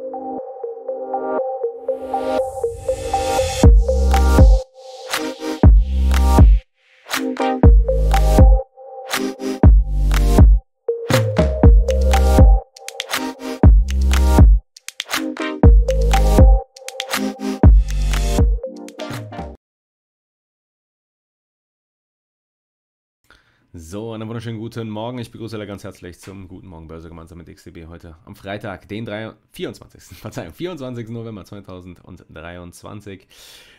you So, einen wunderschönen guten Morgen. Ich begrüße alle ganz herzlich zum Guten Morgen Börse gemeinsam mit XTB heute am Freitag, den 3, 24. Verzeihung, 24. November 2023.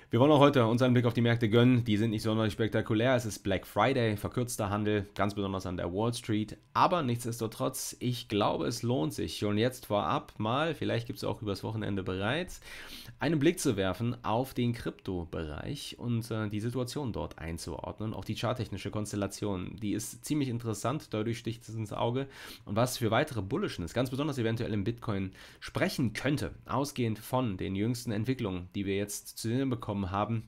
Wir wollen auch heute uns einen Blick auf die Märkte gönnen. Die sind nicht sonderlich spektakulär. Es ist Black Friday, verkürzter Handel, ganz besonders an der Wall Street. Aber nichtsdestotrotz, ich glaube, es lohnt sich schon jetzt vorab mal, vielleicht gibt es auch übers Wochenende bereits, einen Blick zu werfen auf den Kryptobereich und äh, die Situation dort einzuordnen. Auch die charttechnische Konstellation, die ist ziemlich interessant, dadurch sticht es ins Auge. Und was für weitere Bullishness, ganz besonders eventuell im Bitcoin, sprechen könnte, ausgehend von den jüngsten Entwicklungen, die wir jetzt zu sehen bekommen bekommen haben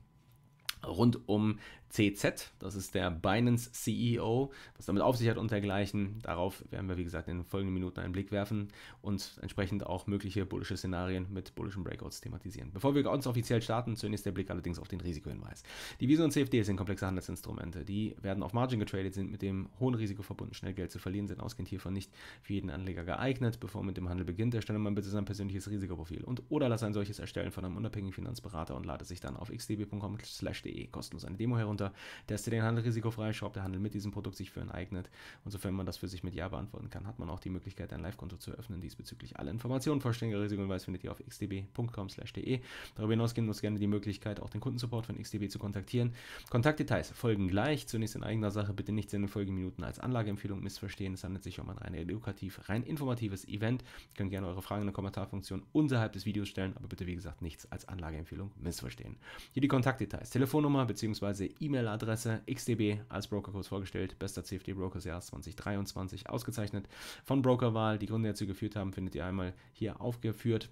rund um CZ, das ist der Binance CEO, was damit auf sich hat und dergleichen. Darauf werden wir, wie gesagt, in den folgenden Minuten einen Blick werfen und entsprechend auch mögliche bullische Szenarien mit bullischen Breakouts thematisieren. Bevor wir ganz offiziell starten, zunächst der Blick allerdings auf den Risikohinweis. Die Visa und CFD sind komplexe Handelsinstrumente, die werden auf Margin getradet, sind mit dem hohen Risiko verbunden, schnell Geld zu verlieren, sind ausgehend hiervon nicht für jeden Anleger geeignet. Bevor man mit dem Handel beginnt, erstelle man bitte sein persönliches Risikoprofil und oder lasse ein solches erstellen von einem unabhängigen Finanzberater und lade sich dann auf xdb.com slash handelsrisiko.de kostenlos eine Demo herunter. Teste den Handel risikofrei, schaut der Handel mit diesem Produkt sich für einen eignet. Und sofern man das für sich mit Ja beantworten kann, hat man auch die Möglichkeit, ein Live-Konto zu eröffnen. Diesbezüglich alle Informationen, vollständige Risikohinweis findet ihr auf xdb.com/de. Darüber hinaus geben uns gerne die Möglichkeit, auch den Kundensupport von xdb zu kontaktieren. Kontaktdetails folgen gleich. Zunächst in eigener Sache bitte nichts in den folgenden Minuten als Anlageempfehlung missverstehen. Es handelt sich um ein rein edukativ, rein informatives Event. Ihr könnt gerne eure Fragen in der Kommentarfunktion unterhalb des Videos stellen, aber bitte wie gesagt nichts als Anlageempfehlung missverstehen. Hier die Kontaktdetails. Telefon Telefonnummer bzw. E-Mail-Adresse XDB als Brokerkurs vorgestellt, bester CFD Broker des Jahres 2023 ausgezeichnet. Von Brokerwahl, die Gründe die dazu geführt haben, findet ihr einmal hier aufgeführt.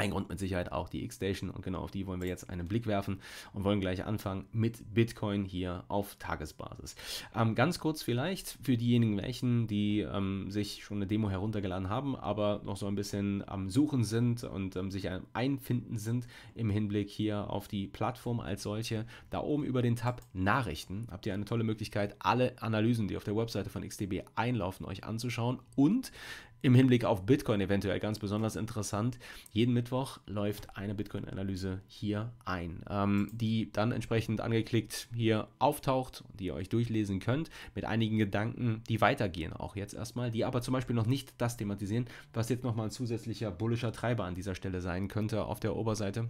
Ein Grund mit Sicherheit auch die X-Station und genau auf die wollen wir jetzt einen Blick werfen und wollen gleich anfangen mit Bitcoin hier auf Tagesbasis. Ähm, ganz kurz vielleicht für diejenigen welchen, die ähm, sich schon eine Demo heruntergeladen haben, aber noch so ein bisschen am Suchen sind und ähm, sich einfinden sind im Hinblick hier auf die Plattform als solche. Da oben über den Tab Nachrichten habt ihr eine tolle Möglichkeit, alle Analysen, die auf der Webseite von XDB einlaufen, euch anzuschauen und im Hinblick auf Bitcoin eventuell ganz besonders interessant. Jeden Mittwoch läuft eine Bitcoin-Analyse hier ein, ähm, die dann entsprechend angeklickt hier auftaucht, die ihr euch durchlesen könnt, mit einigen Gedanken, die weitergehen auch jetzt erstmal, die aber zum Beispiel noch nicht das thematisieren, was jetzt nochmal ein zusätzlicher bullischer Treiber an dieser Stelle sein könnte auf der Oberseite.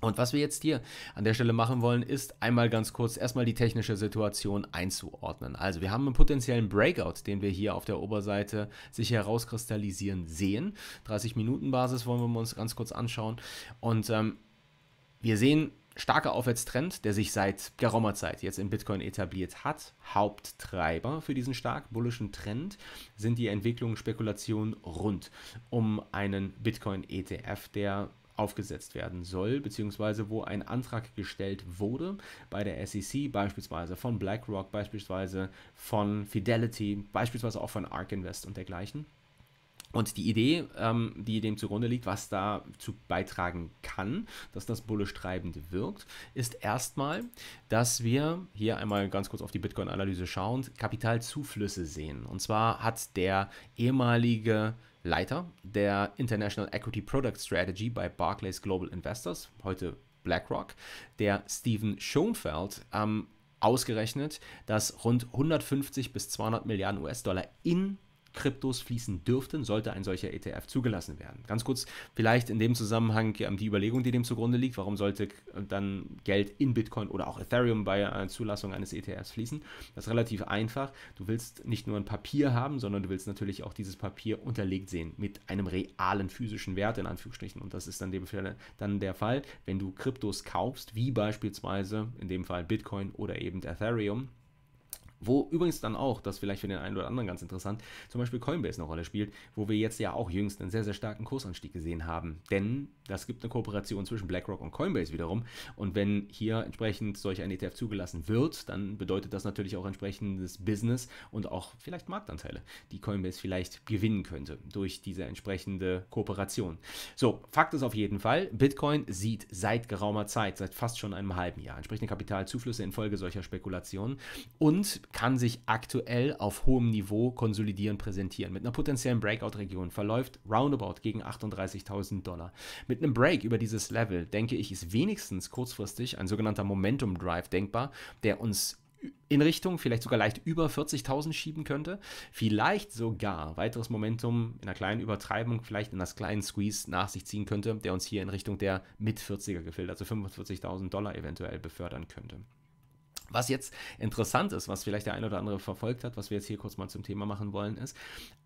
Und was wir jetzt hier an der Stelle machen wollen, ist einmal ganz kurz erstmal die technische Situation einzuordnen. Also wir haben einen potenziellen Breakout, den wir hier auf der Oberseite sich herauskristallisieren sehen. 30 Minuten Basis wollen wir uns ganz kurz anschauen. Und ähm, wir sehen starker Aufwärtstrend, der sich seit geraumer Zeit jetzt in Bitcoin etabliert hat. Haupttreiber für diesen stark bullischen Trend sind die Entwicklungen, Spekulationen rund um einen Bitcoin-ETF, der aufgesetzt werden soll, beziehungsweise wo ein Antrag gestellt wurde bei der SEC, beispielsweise von BlackRock, beispielsweise von Fidelity, beispielsweise auch von ARK Invest und dergleichen. Und die Idee, ähm, die dem zugrunde liegt, was dazu beitragen kann, dass das bullisch treibend wirkt, ist erstmal, dass wir hier einmal ganz kurz auf die Bitcoin-Analyse schauend Kapitalzuflüsse sehen. Und zwar hat der ehemalige Leiter der International Equity Product Strategy bei Barclays Global Investors, heute BlackRock, der Stephen Schoenfeld, ähm, ausgerechnet, dass rund 150 bis 200 Milliarden US-Dollar in Kryptos fließen dürften, sollte ein solcher ETF zugelassen werden. Ganz kurz, vielleicht in dem Zusammenhang die Überlegung, die dem zugrunde liegt, warum sollte äh, dann Geld in Bitcoin oder auch Ethereum bei einer äh, Zulassung eines ETFs fließen? Das ist relativ einfach. Du willst nicht nur ein Papier haben, sondern du willst natürlich auch dieses Papier unterlegt sehen mit einem realen physischen Wert in Anführungsstrichen. Und das ist dann dem Fall dann der Fall, wenn du Kryptos kaufst, wie beispielsweise in dem Fall Bitcoin oder eben Ethereum, wo übrigens dann auch, das vielleicht für den einen oder anderen ganz interessant, zum Beispiel Coinbase eine Rolle spielt, wo wir jetzt ja auch jüngst einen sehr, sehr starken Kursanstieg gesehen haben. Denn das gibt eine Kooperation zwischen BlackRock und Coinbase wiederum. Und wenn hier entsprechend solch ein ETF zugelassen wird, dann bedeutet das natürlich auch entsprechendes Business und auch vielleicht Marktanteile, die Coinbase vielleicht gewinnen könnte durch diese entsprechende Kooperation. So, Fakt ist auf jeden Fall, Bitcoin sieht seit geraumer Zeit, seit fast schon einem halben Jahr, entsprechende Kapitalzuflüsse infolge solcher Spekulationen und kann sich aktuell auf hohem Niveau konsolidieren präsentieren. Mit einer potenziellen Breakout-Region verläuft roundabout gegen 38.000 Dollar. Mit einem Break über dieses Level, denke ich, ist wenigstens kurzfristig ein sogenannter Momentum-Drive denkbar, der uns in Richtung vielleicht sogar leicht über 40.000 schieben könnte. Vielleicht sogar weiteres Momentum in einer kleinen Übertreibung, vielleicht in das kleinen Squeeze nach sich ziehen könnte, der uns hier in Richtung der Mit-40er gefilde also 45.000 Dollar eventuell befördern könnte. Was jetzt interessant ist, was vielleicht der ein oder andere verfolgt hat, was wir jetzt hier kurz mal zum Thema machen wollen, ist,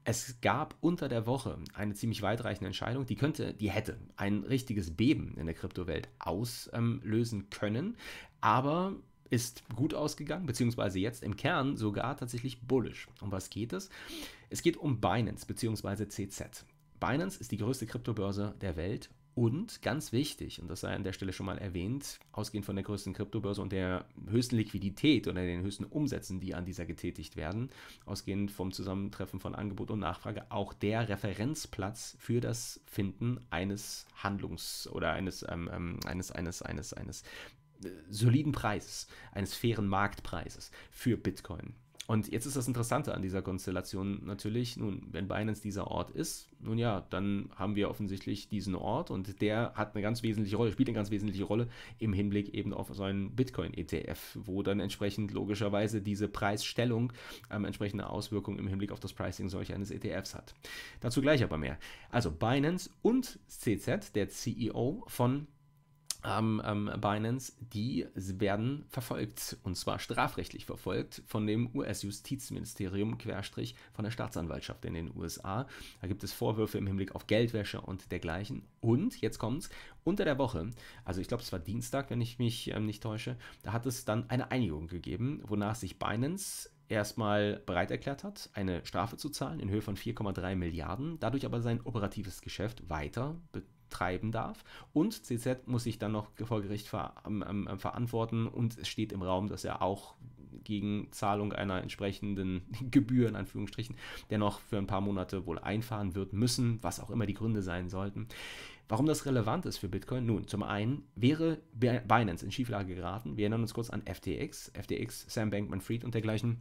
es gab unter der Woche eine ziemlich weitreichende Entscheidung, die könnte, die hätte ein richtiges Beben in der Kryptowelt auslösen können, aber ist gut ausgegangen, beziehungsweise jetzt im Kern sogar tatsächlich bullisch. Um was geht es? Es geht um Binance, beziehungsweise CZ. Binance ist die größte Kryptobörse der Welt und ganz wichtig, und das sei an der Stelle schon mal erwähnt, ausgehend von der größten Kryptobörse und der höchsten Liquidität oder den höchsten Umsätzen, die an dieser getätigt werden, ausgehend vom Zusammentreffen von Angebot und Nachfrage, auch der Referenzplatz für das Finden eines Handlungs- oder eines, ähm, ähm, eines, eines, eines, eines äh, soliden Preises, eines fairen Marktpreises für Bitcoin. Und jetzt ist das Interessante an dieser Konstellation natürlich, nun, wenn Binance dieser Ort ist, nun ja, dann haben wir offensichtlich diesen Ort und der hat eine ganz wesentliche Rolle, spielt eine ganz wesentliche Rolle im Hinblick eben auf so einen Bitcoin-ETF, wo dann entsprechend logischerweise diese Preisstellung ähm, entsprechende Auswirkungen im Hinblick auf das Pricing solch eines ETFs hat. Dazu gleich aber mehr. Also Binance und CZ, der CEO von ähm, ähm, Binance, die werden verfolgt und zwar strafrechtlich verfolgt von dem US-Justizministerium querstrich von der Staatsanwaltschaft in den USA. Da gibt es Vorwürfe im Hinblick auf Geldwäsche und dergleichen. Und jetzt kommt's unter der Woche, also ich glaube es war Dienstag, wenn ich mich ähm, nicht täusche, da hat es dann eine Einigung gegeben, wonach sich Binance erstmal bereit erklärt hat, eine Strafe zu zahlen in Höhe von 4,3 Milliarden, dadurch aber sein operatives Geschäft weiter treiben darf. Und CZ muss sich dann noch vor Gericht ver, ähm, ähm, verantworten und es steht im Raum, dass er auch gegen Zahlung einer entsprechenden Gebühr in Anführungsstrichen dennoch für ein paar Monate wohl einfahren wird müssen, was auch immer die Gründe sein sollten. Warum das relevant ist für Bitcoin? Nun, zum einen wäre Binance in Schieflage geraten. Wir erinnern uns kurz an FTX, FTX, Sam Bankman-Fried und dergleichen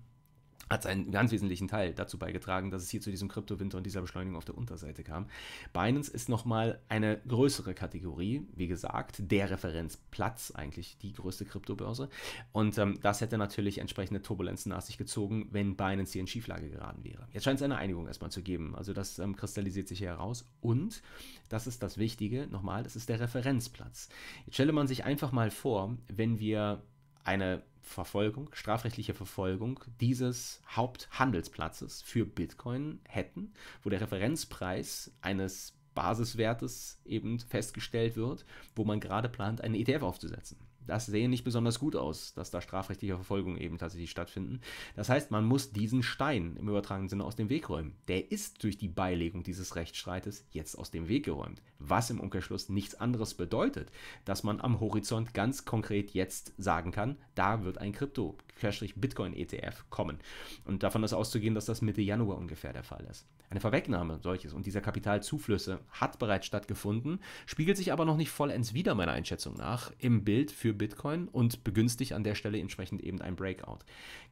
hat einen ganz wesentlichen Teil dazu beigetragen, dass es hier zu diesem Kryptowinter und dieser Beschleunigung auf der Unterseite kam. Binance ist nochmal eine größere Kategorie, wie gesagt, der Referenzplatz eigentlich, die größte Kryptobörse. Und ähm, das hätte natürlich entsprechende Turbulenzen nach sich gezogen, wenn Binance hier in Schieflage geraten wäre. Jetzt scheint es eine Einigung erstmal zu geben. Also das ähm, kristallisiert sich hier heraus. Und, das ist das Wichtige, nochmal, das ist der Referenzplatz. Jetzt stelle man sich einfach mal vor, wenn wir eine Verfolgung, strafrechtliche Verfolgung dieses Haupthandelsplatzes für Bitcoin hätten, wo der Referenzpreis eines Basiswertes eben festgestellt wird, wo man gerade plant, einen ETF aufzusetzen das sehe nicht besonders gut aus, dass da strafrechtliche Verfolgungen eben tatsächlich stattfinden. Das heißt, man muss diesen Stein im übertragenen Sinne aus dem Weg räumen. Der ist durch die Beilegung dieses Rechtsstreites jetzt aus dem Weg geräumt, was im Umkehrschluss nichts anderes bedeutet, dass man am Horizont ganz konkret jetzt sagen kann, da wird ein Krypto-Bitcoin-ETF kommen. Und davon ist auszugehen, dass das Mitte Januar ungefähr der Fall ist. Eine Vorwegnahme solches und dieser Kapitalzuflüsse hat bereits stattgefunden, spiegelt sich aber noch nicht vollends wieder meiner Einschätzung nach im Bild für für Bitcoin und begünstigt an der Stelle entsprechend eben ein Breakout.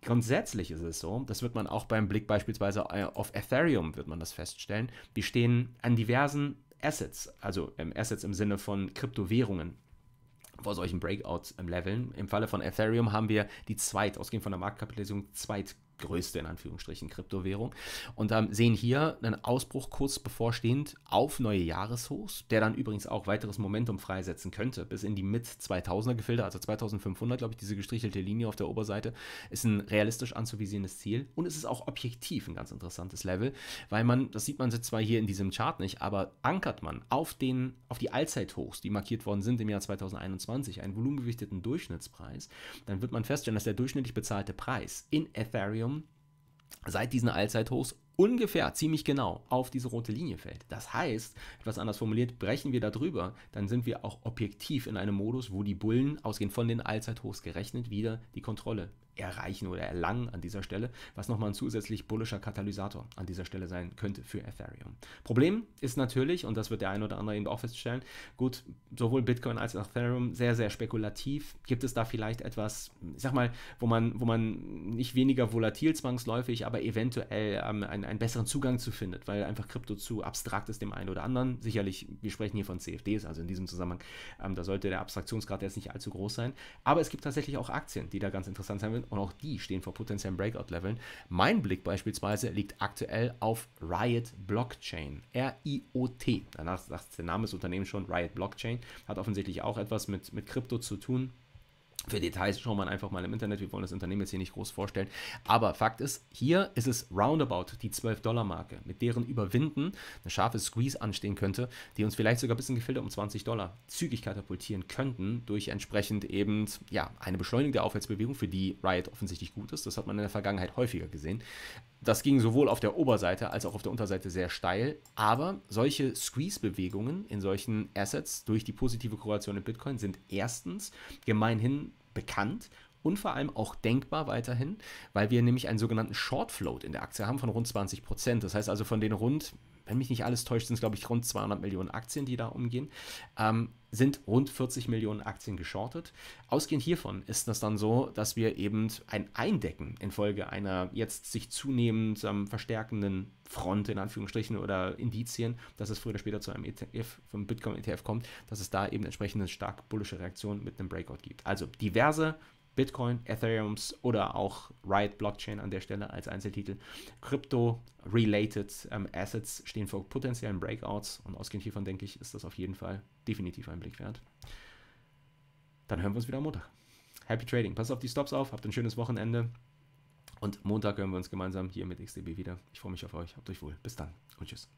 Grundsätzlich ist es so, das wird man auch beim Blick beispielsweise äh, auf Ethereum wird man das feststellen, die stehen an diversen Assets, also ähm, Assets im Sinne von Kryptowährungen vor solchen Breakout-Leveln. Ähm, Im Falle von Ethereum haben wir die zweit, ausgehend von der Marktkapitalisierung, zweit größte in Anführungsstrichen Kryptowährung. Und ähm, sehen hier einen Ausbruch kurz bevorstehend auf neue Jahreshochs, der dann übrigens auch weiteres Momentum freisetzen könnte, bis in die Mid-2000er Gefilde, also 2500, glaube ich, diese gestrichelte Linie auf der Oberseite, ist ein realistisch anzuvisierendes Ziel und es ist auch objektiv ein ganz interessantes Level, weil man, das sieht man zwar hier in diesem Chart nicht, aber ankert man auf, den, auf die Allzeithochs, die markiert worden sind im Jahr 2021, einen volumengewichteten Durchschnittspreis, dann wird man feststellen, dass der durchschnittlich bezahlte Preis in Ethereum Daumen seit diesen Allzeithochs ungefähr ziemlich genau auf diese rote Linie fällt. Das heißt, etwas anders formuliert, brechen wir darüber, dann sind wir auch objektiv in einem Modus, wo die Bullen, ausgehend von den Allzeithochs gerechnet, wieder die Kontrolle erreichen oder erlangen an dieser Stelle, was nochmal ein zusätzlich bullischer Katalysator an dieser Stelle sein könnte für Ethereum. Problem ist natürlich, und das wird der ein oder andere eben auch feststellen, gut, sowohl Bitcoin als auch Ethereum sehr, sehr spekulativ. Gibt es da vielleicht etwas, ich sag mal, wo man, wo man nicht weniger volatil zwangsläufig, aber eventuell ähm, einen, einen besseren Zugang zu findet, weil einfach Krypto zu abstrakt ist dem einen oder anderen. Sicherlich, wir sprechen hier von CFDs, also in diesem Zusammenhang, ähm, da sollte der Abstraktionsgrad jetzt nicht allzu groß sein. Aber es gibt tatsächlich auch Aktien, die da ganz interessant sein können und auch die stehen vor potenziellen Breakout-Leveln. Mein Blick beispielsweise liegt aktuell auf Riot Blockchain, R-I-O-T. Danach sagt der Name des Unternehmens schon Riot Blockchain, hat offensichtlich auch etwas mit, mit Krypto zu tun. Für Details schauen wir einfach mal im Internet. Wir wollen das Unternehmen jetzt hier nicht groß vorstellen. Aber Fakt ist, hier ist es roundabout die 12-Dollar-Marke, mit deren Überwinden eine scharfe Squeeze anstehen könnte, die uns vielleicht sogar bis in Gefilde um 20 Dollar zügig katapultieren könnten, durch entsprechend eben ja, eine beschleunigte Aufwärtsbewegung, für die Riot offensichtlich gut ist. Das hat man in der Vergangenheit häufiger gesehen. Das ging sowohl auf der Oberseite als auch auf der Unterseite sehr steil. Aber solche Squeeze-Bewegungen in solchen Assets durch die positive Korrelation in Bitcoin sind erstens gemeinhin bekannt und vor allem auch denkbar weiterhin, weil wir nämlich einen sogenannten Short Float in der Aktie haben von rund 20 Prozent. Das heißt also von den rund, wenn mich nicht alles täuscht, sind es glaube ich rund 200 Millionen Aktien, die da umgehen. Ähm, sind rund 40 Millionen Aktien geschortet. Ausgehend hiervon ist das dann so, dass wir eben ein Eindecken infolge einer jetzt sich zunehmend ähm, verstärkenden Front in Anführungsstrichen oder Indizien, dass es früher oder später zu einem ETF, vom Bitcoin-ETF kommt, dass es da eben entsprechende stark bullische Reaktionen mit einem Breakout gibt. Also diverse Bitcoin, Ethereums oder auch Riot Blockchain an der Stelle als Einzeltitel. Crypto-related ähm, Assets stehen vor potenziellen Breakouts und ausgehend hiervon denke ich, ist das auf jeden Fall definitiv ein Blick wert. Dann hören wir uns wieder am Montag. Happy Trading. Passt auf die Stops auf, habt ein schönes Wochenende und Montag hören wir uns gemeinsam hier mit XDB wieder. Ich freue mich auf euch, habt euch wohl. Bis dann und tschüss.